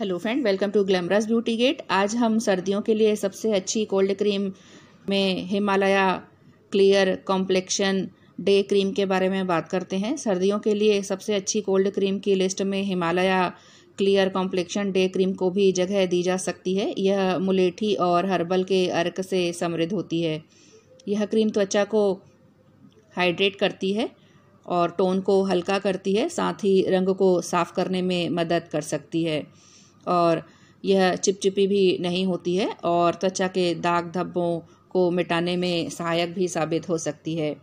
hello friend welcome to glamorous beauty gate आज हम सर्दियों के लिए सबसे अच्छी कोल्ड क्रीम में Himalaya clear complexion day cream के बारे में बात करते हैं सर्दियों के लिए सबसे अच्छी कोल्ड क्रीम की लिस्ट में Himalaya clear complexion day cream को भी जगह दी जा सकती है यह मुलेठी और हर्बल के अर्क से समृद्ध होती है यह क्रीम त्वचा को हाइड्रेट करती है और टोन को हल्का करती है साथ ही रंग को साफ करने में मदद कर सकती है और यह चिपचिपी भी नहीं होती है और त्वचा के दाग धब्बों को मिटाने में सहायक भी साबित हो सकती है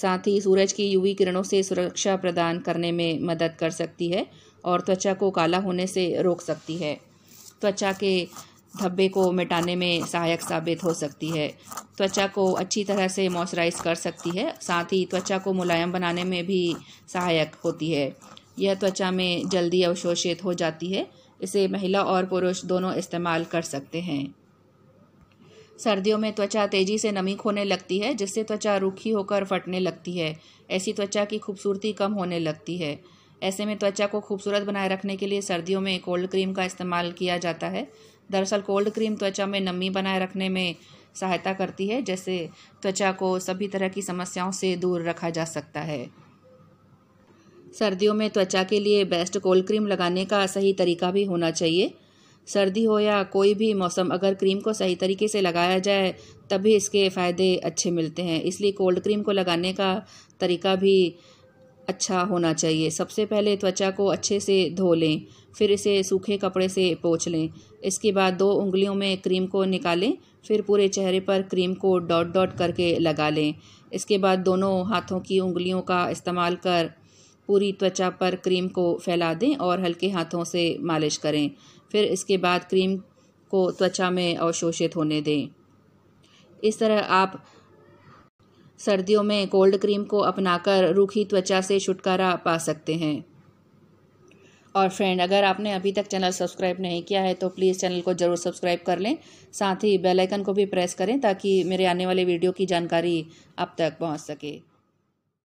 साथ ही सूरज की यूवी किरणों से सुरक्षा प्रदान करने में मदद कर सकती है और त्वचा को काला होने से रोक सकती है त्वचा के धब्बे को मिटाने में सहायक साबित हो सकती है त्वचा को अच्छी तरह से मॉइस्चराइज कर सकती है साथ ही त्वचा को मुलायम बनाने में भी सहायक होती है यह त्वचा में जल्दी अवशोषित हो जाती है इसे महिला और पुरुष दोनों इस्तेमाल कर सकते हैं सर्दियों में त्वचा तेजी से नमी खोने लगती है जिससे त्वचा रूखी होकर फटने लगती है ऐसी त्वचा की खूबसूरती कम होने लगती है ऐसे में त्वचा को खूबसूरत बनाए रखने के लिए सर्दियों में कोल्ड क्रीम का इस्तेमाल किया जाता है दरअसल कोल्ड क्रीम त्वचा में नमी बनाए रखने में सहायता करती है जैसे त्वचा को सभी तरह की समस्याओं से दूर रखा जा सकता है सर्दियों में त्वचा के लिए बेस्ट कोल्ड क्रीम लगाने का सही तरीका भी होना चाहिए सर्दी हो या कोई भी मौसम अगर क्रीम को सही तरीके से लगाया जाए तभी इसके फ़ायदे अच्छे मिलते हैं इसलिए कोल्ड क्रीम को लगाने का तरीका भी अच्छा होना चाहिए सबसे पहले त्वचा को अच्छे से धो लें फिर इसे सूखे कपड़े से पोछ लें इसके बाद दो उंगलियों में क्रीम को निकालें फिर पूरे चेहरे पर क्रीम को डॉट डॉट करके लगा लें इसके बाद दोनों हाथों की उंगलियों का इस्तेमाल कर पूरी त्वचा पर क्रीम को फैला दें और हल्के हाथों से मालिश करें फिर इसके बाद क्रीम को त्वचा में अवशोषित होने दें इस तरह आप सर्दियों में कोल्ड क्रीम को अपनाकर रूखी त्वचा से छुटकारा पा सकते हैं और फ्रेंड अगर आपने अभी तक चैनल सब्सक्राइब नहीं किया है तो प्लीज़ चैनल को ज़रूर सब्सक्राइब कर लें साथ ही बेल आइकन को भी प्रेस करें ताकि मेरे आने वाले वीडियो की जानकारी आप तक पहुंच सके